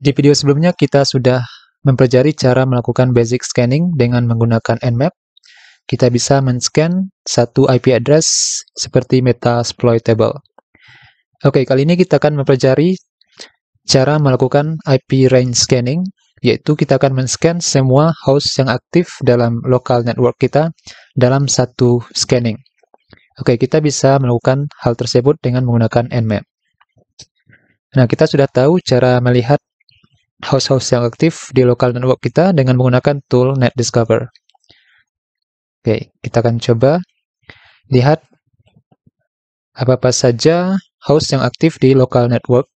Di video sebelumnya kita sudah mempelajari cara melakukan basic scanning dengan menggunakan Nmap. Kita bisa men-scan satu IP address seperti meta table. Oke, kali ini kita akan mempelajari cara melakukan IP range scanning, yaitu kita akan men-scan semua host yang aktif dalam local network kita dalam satu scanning. Oke, kita bisa melakukan hal tersebut dengan menggunakan Nmap. Nah, kita sudah tahu cara melihat host-host yang aktif di local network kita dengan menggunakan tool Net Discover. Oke, kita akan coba lihat apa-apa saja House yang aktif di local network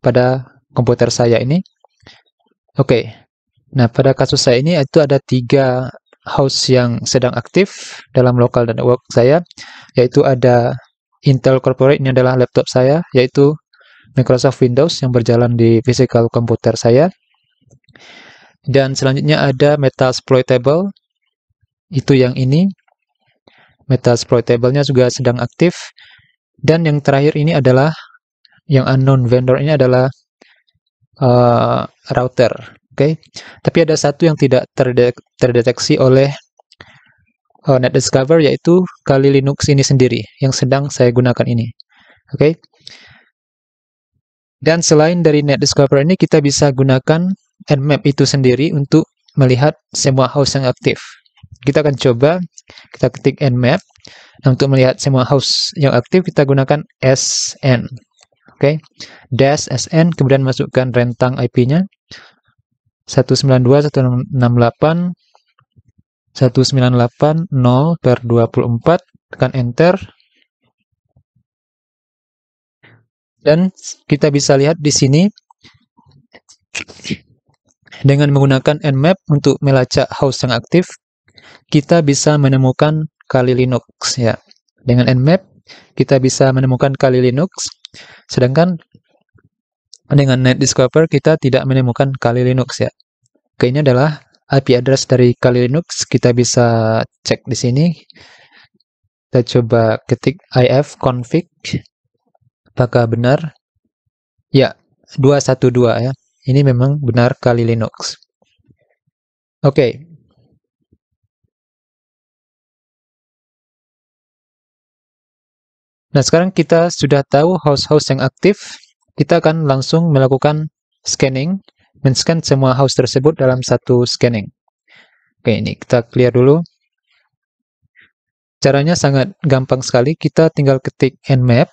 pada komputer saya ini. Oke, nah pada kasus saya ini itu ada tiga House yang sedang aktif dalam local network saya, yaitu ada Intel Corporate, ini adalah laptop saya, yaitu Microsoft Windows yang berjalan di physical komputer saya. Dan selanjutnya ada Metasploitable, itu yang ini. Metasploitable-nya juga sedang aktif. Dan yang terakhir ini adalah, yang unknown vendor ini adalah uh, router. Oke, okay? tapi ada satu yang tidak terdetek terdeteksi oleh uh, eh, NetDiscover yaitu Kali Linux ini sendiri yang sedang saya gunakan ini. Oke. Okay? Dan selain dari Net Discover ini, kita bisa gunakan Nmap itu sendiri untuk melihat semua house yang aktif. Kita akan coba, kita ketik Nmap. Nah, untuk melihat semua house yang aktif, kita gunakan SN. Oke, okay? dash SN, kemudian masukkan rentang IP-nya. 192, 168, per 24, tekan Enter, Dan kita bisa lihat di sini dengan menggunakan nmap untuk melacak host yang aktif, kita bisa menemukan kali Linux ya. Dengan nmap kita bisa menemukan kali Linux, sedangkan dengan NetDiscover kita tidak menemukan kali Linux ya. Oke, ini adalah IP address dari kali Linux. Kita bisa cek di sini. Kita coba ketik ifconfig. Apakah benar? Ya, 212 ya. Ini memang benar kali Linux. Oke. Okay. Nah, sekarang kita sudah tahu host-host yang aktif. Kita akan langsung melakukan scanning, men-scan semua host tersebut dalam satu scanning. Oke, ini kita clear dulu. Caranya sangat gampang sekali. Kita tinggal ketik nmap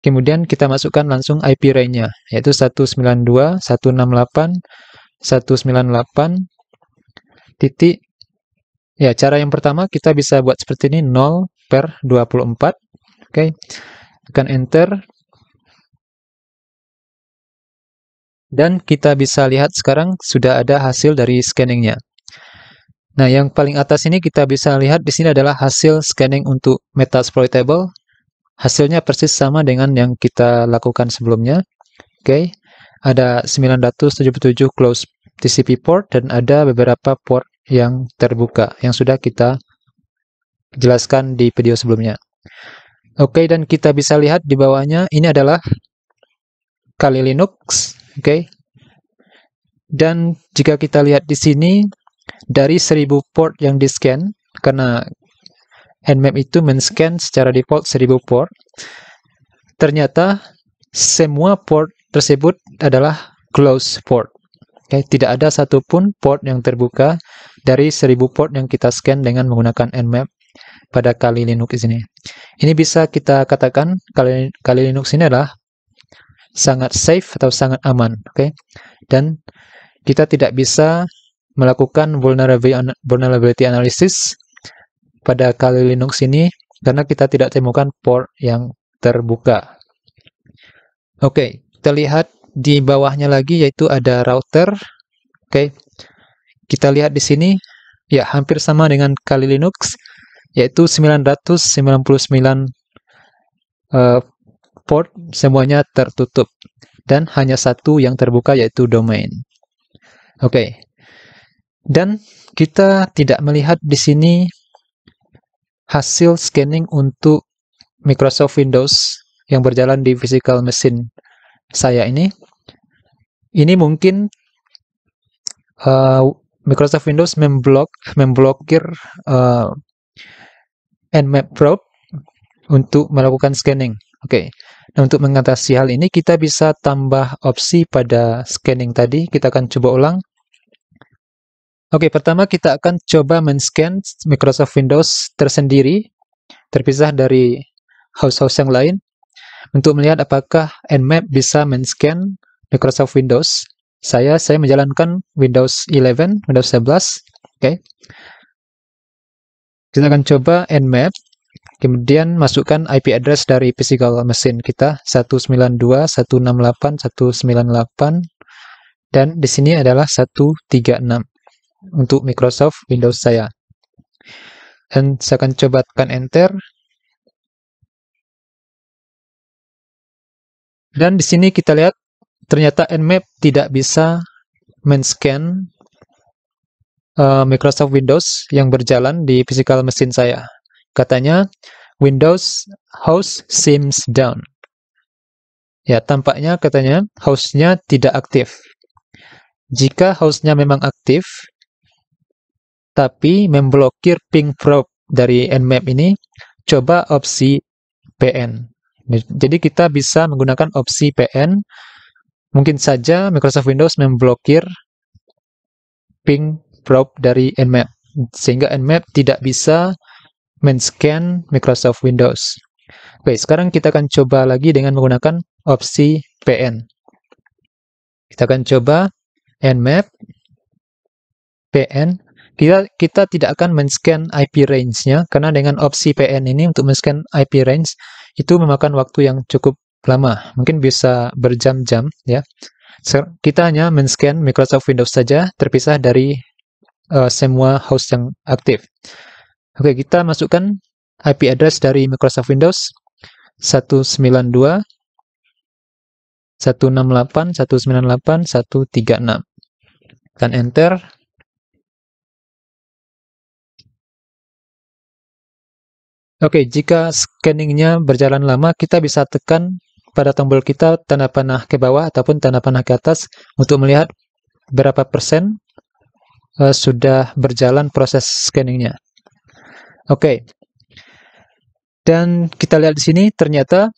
Kemudian kita masukkan langsung IP range nya yaitu 192.168.198. Ya, cara yang pertama kita bisa buat seperti ini, 0 per 24. Oke, okay. tekan Enter. Dan kita bisa lihat sekarang sudah ada hasil dari scanning-nya. Nah, yang paling atas ini kita bisa lihat di sini adalah hasil scanning untuk meta Hasilnya persis sama dengan yang kita lakukan sebelumnya. Oke, okay. ada 977 close TCP port dan ada beberapa port yang terbuka yang sudah kita jelaskan di video sebelumnya. Oke, okay, dan kita bisa lihat di bawahnya ini adalah kali Linux, oke. Okay. Dan jika kita lihat di sini dari 1000 port yang di-scan karena Nmap itu men-scan secara default 1000 port. Ternyata semua port tersebut adalah closed port. Okay, tidak ada satupun port yang terbuka dari 1000 port yang kita scan dengan menggunakan Nmap pada Kali Linux ini. Ini bisa kita katakan Kali, Kali Linux ini adalah sangat safe atau sangat aman, oke? Okay? Dan kita tidak bisa melakukan vulnerability analysis pada Kali Linux ini karena kita tidak temukan port yang terbuka. Oke, okay, kita lihat di bawahnya lagi yaitu ada router. Oke. Okay. Kita lihat di sini ya hampir sama dengan Kali Linux yaitu 999 uh, eh, port semuanya tertutup dan hanya satu yang terbuka yaitu domain. Oke. Okay. Dan kita tidak melihat di sini hasil scanning untuk Microsoft Windows yang berjalan di physical mesin saya ini. Ini mungkin uh, Microsoft Windows memblok memblokir uh, eh, Nmap probe untuk melakukan scanning. Oke. Okay. Nah, untuk mengatasi hal ini kita bisa tambah opsi pada scanning tadi. Kita akan coba ulang Oke, pertama kita akan coba men-scan Microsoft Windows tersendiri, terpisah dari house house yang lain, untuk melihat apakah Nmap bisa men-scan Microsoft Windows. Saya saya menjalankan Windows 11, Windows 11, oke. Kita akan coba Nmap, kemudian masukkan IP address dari physical mesin kita 192.168.198 dan di sini adalah 136 untuk Microsoft Windows saya. Dan saya akan coba tekan Enter. Dan di sini kita lihat ternyata Nmap tidak bisa men-scan uh, Microsoft Windows yang berjalan di physical mesin saya. Katanya Windows host seems down. Ya, tampaknya katanya hostnya tidak aktif. Jika hostnya memang aktif, tapi memblokir ping probe dari nmap ini, coba opsi PN. Jadi kita bisa menggunakan opsi PN. Mungkin saja Microsoft Windows memblokir ping probe dari nmap sehingga nmap tidak bisa men-scan Microsoft Windows. Oke, sekarang kita akan coba lagi dengan menggunakan opsi PN. Kita akan coba nmap pn kita, kita tidak akan men-scan IP range-nya karena dengan opsi PN ini untuk men-scan IP range itu memakan waktu yang cukup lama, mungkin bisa berjam-jam ya. Kita hanya men-scan Microsoft Windows saja terpisah dari uh, semua host yang aktif. Oke, kita masukkan IP address dari Microsoft Windows 192 168 198 136. Dan enter Oke, okay, jika scanningnya berjalan lama, kita bisa tekan pada tombol kita tanda panah ke bawah ataupun tanda panah ke atas untuk melihat berapa persen uh, sudah berjalan proses scanningnya. Oke, okay. dan kita lihat di sini ternyata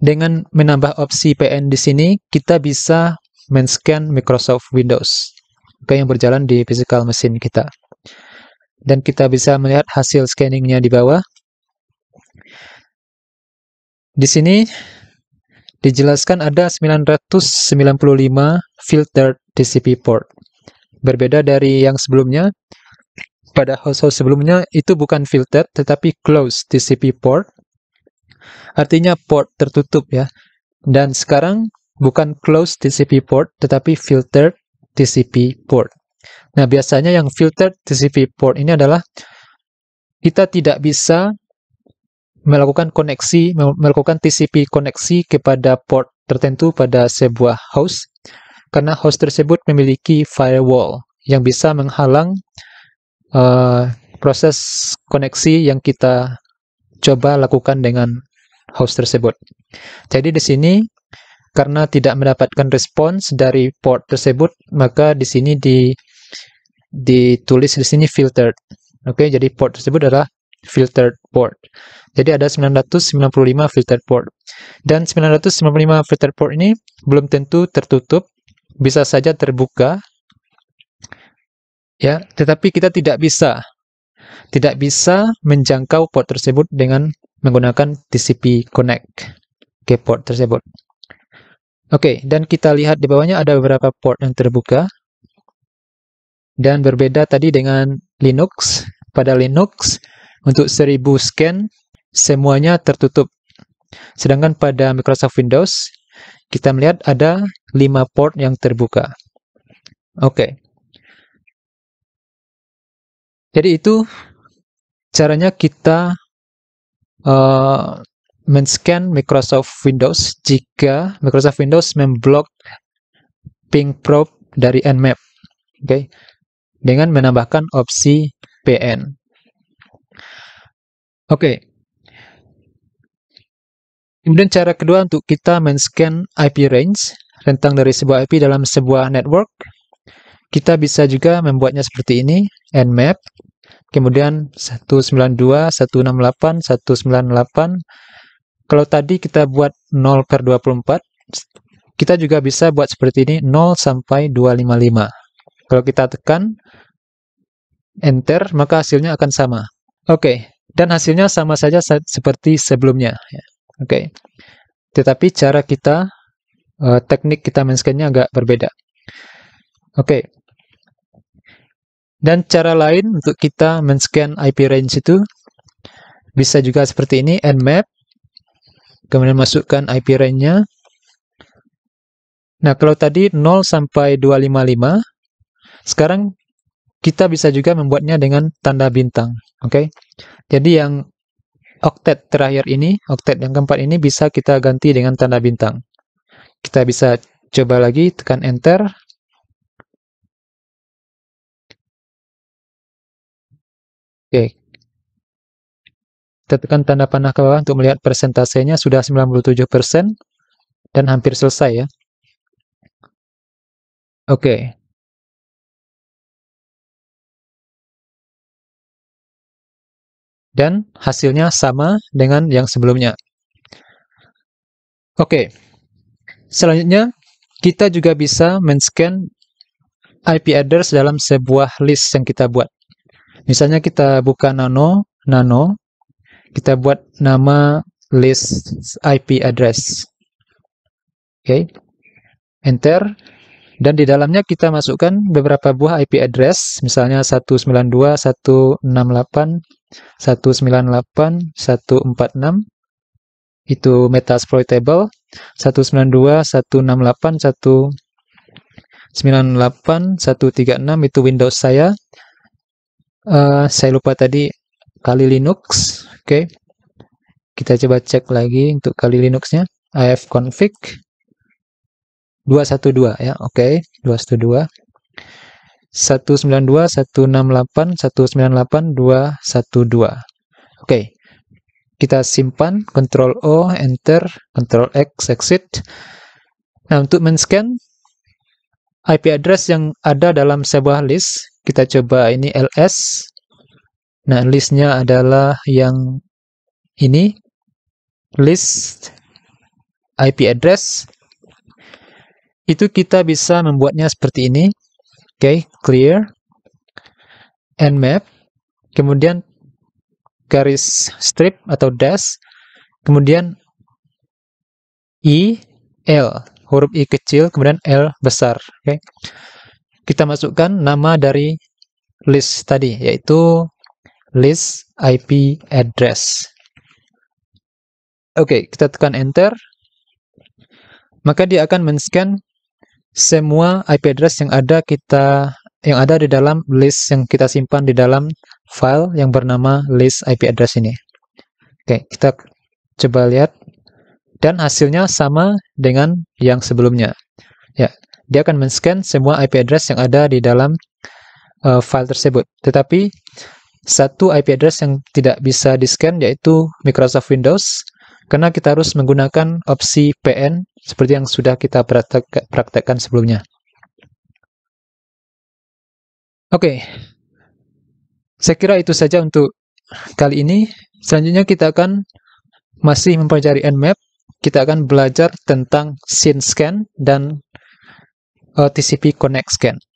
dengan menambah opsi PN di sini, kita bisa men-scan Microsoft Windows okay, yang berjalan di physical mesin kita dan kita bisa melihat hasil scanningnya di bawah. Di sini dijelaskan ada 995 filter TCP port. Berbeda dari yang sebelumnya, pada host-host sebelumnya itu bukan filter tetapi closed TCP port. Artinya port tertutup ya. Dan sekarang bukan closed TCP port tetapi filter TCP port. Nah, biasanya yang filter TCP port ini adalah kita tidak bisa melakukan koneksi, melakukan TCP koneksi kepada port tertentu pada sebuah host, karena host tersebut memiliki firewall yang bisa menghalang uh, proses koneksi yang kita coba lakukan dengan host tersebut. Jadi di sini karena tidak mendapatkan respons dari port tersebut, maka di sini di ditulis di sini filtered. Oke, okay, jadi port tersebut adalah filtered port. Jadi ada 995 filtered port. Dan 995 filtered port ini belum tentu tertutup, bisa saja terbuka. Ya, tetapi kita tidak bisa tidak bisa menjangkau port tersebut dengan menggunakan TCP connect ke port tersebut. Oke, okay, dan kita lihat di bawahnya ada beberapa port yang terbuka. Dan berbeda tadi dengan Linux. Pada Linux, untuk 1000 scan, semuanya tertutup. Sedangkan pada Microsoft Windows, kita melihat ada 5 port yang terbuka. Oke. Okay. Jadi itu caranya kita uh, men-scan Microsoft Windows jika Microsoft Windows memblok ping probe dari Nmap. Oke. Okay dengan menambahkan opsi PN. Oke. Okay. Kemudian cara kedua untuk kita men-scan IP range, rentang dari sebuah IP dalam sebuah network. Kita bisa juga membuatnya seperti ini, nmap, kemudian 192, 168, 198. Kalau tadi kita buat 0 per 24, kita juga bisa buat seperti ini, 0 sampai 255. Kalau kita tekan enter, maka hasilnya akan sama. Oke, okay. dan hasilnya sama saja seperti sebelumnya. Ya. Oke, okay. tetapi cara kita, eh, teknik kita menscannya agak berbeda. Oke, okay. dan cara lain untuk kita menscan IP range itu bisa juga seperti ini, End Map. kemudian masukkan IP range-nya. Nah, kalau tadi 0 sampai 255, sekarang kita bisa juga membuatnya dengan tanda bintang, oke? Okay? Jadi yang oktet terakhir ini, oktet yang keempat ini bisa kita ganti dengan tanda bintang. Kita bisa coba lagi, tekan enter. Oke. Okay. Kita tekan tanda panah ke bawah untuk melihat persentasenya, sudah 97% dan hampir selesai ya. Oke. Okay. dan hasilnya sama dengan yang sebelumnya. Oke, selanjutnya kita juga bisa men-scan IP address dalam sebuah list yang kita buat. Misalnya kita buka nano, nano, kita buat nama list IP address. Oke, okay. enter, dan di dalamnya kita masukkan beberapa buah IP address, misalnya 192, 168, 198, 146 itu meta exploitable 192, 168, 198, 136 itu Windows saya. Uh, saya lupa tadi kali Linux. Oke. Okay. Kita coba cek lagi untuk kali Linuxnya. ifconfig, 212 ya. Oke, okay. 212. 192, 168, 198, 212. Oke, kita simpan, Ctrl O, Enter, Ctrl X, Exit. Nah, untuk men-scan IP address yang ada dalam sebuah list, kita coba ini ls. Nah, listnya adalah yang ini, list IP address. Itu kita bisa membuatnya seperti ini okay, clear and map kemudian garis strip atau dash kemudian i l huruf i kecil kemudian l besar okay. kita masukkan nama dari list tadi yaitu list IP address oke okay, kita tekan enter maka dia akan men-scan semua IP address yang ada kita yang ada di dalam list yang kita simpan di dalam file yang bernama list IP address ini. Oke, kita coba lihat dan hasilnya sama dengan yang sebelumnya. Ya, dia akan men-scan semua IP address yang ada di dalam uh, file tersebut. Tetapi satu IP address yang tidak bisa di-scan yaitu Microsoft Windows karena kita harus menggunakan opsi PN seperti yang sudah kita praktekkan sebelumnya. Oke, okay. saya kira itu saja untuk kali ini. Selanjutnya kita akan masih mempelajari Nmap, kita akan belajar tentang scene scan dan eh, TCP connect scan.